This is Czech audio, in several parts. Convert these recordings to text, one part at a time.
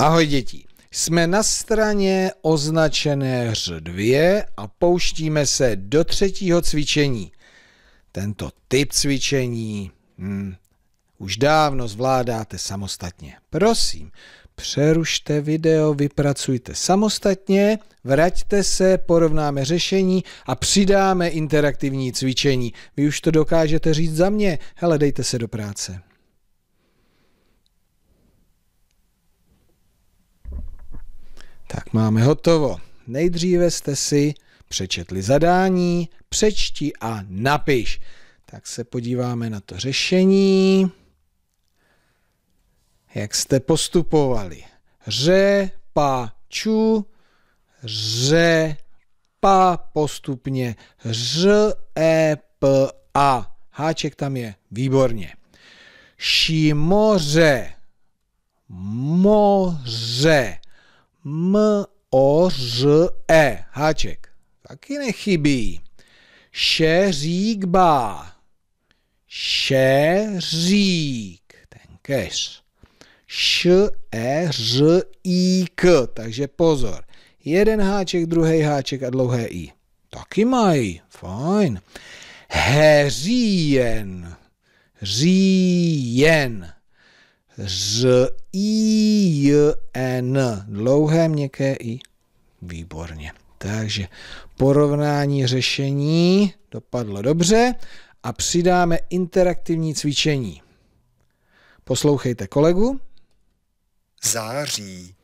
Ahoj děti, jsme na straně označené ř2 a pouštíme se do třetího cvičení. Tento typ cvičení hmm, už dávno zvládáte samostatně. Prosím, přerušte video, vypracujte samostatně, vraťte se, porovnáme řešení a přidáme interaktivní cvičení. Vy už to dokážete říct za mě, hele dejte se do práce. Tak máme hotovo. Nejdříve jste si přečetli zadání, přečti a napiš. Tak se podíváme na to řešení. Jak jste postupovali? Ře, pa, ču, ře, pa postupně, ř, e, p, a. Háček tam je, výborně. Šimoře, moře, M-O-R-E, háček. Taky nechybí. Šeříkba. Šeřík. Ten keš. š e r i k Takže pozor. Jeden háček, druhý háček a dlouhé i. Taky mají. Fajn. Heříjen. Říjen ž I, J, N. Dlouhé, měkké I. Výborně. Takže porovnání řešení dopadlo dobře a přidáme interaktivní cvičení. Poslouchejte kolegu. Září.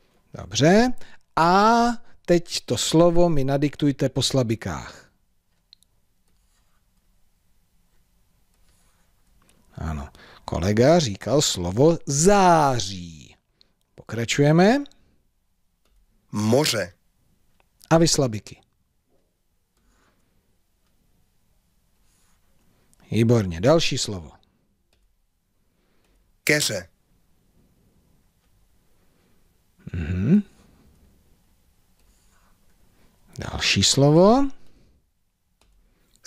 Dobře. A teď to slovo mi nadiktujte po slabikách. Kolega říkal slovo září. Pokračujeme. Moře. A vyslabiky. Výborně, další slovo. Keře. Mhm. Další slovo.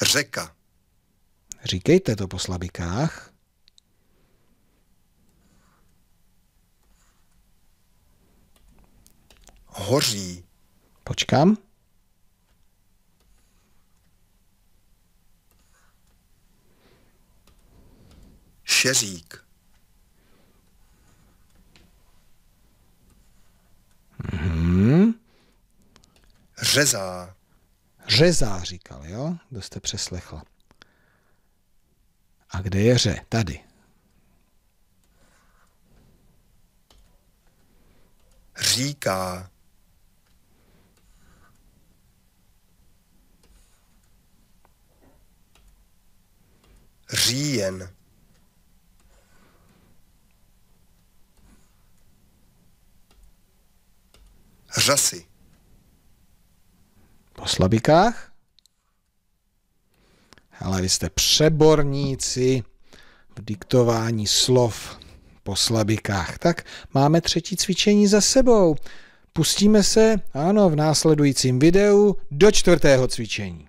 Řeka. Říkejte to po slabikách. hoří. Počkám. Šeřík. Hmm. Řezá. Řezá, říkal, jo? Kdo jste přeslechla. A kde je ře? Tady. Říká. říjen. Řasy. Po slabikách? Ale vy jste přeborníci v diktování slov po slabikách. Tak máme třetí cvičení za sebou. Pustíme se, ano, v následujícím videu do čtvrtého cvičení.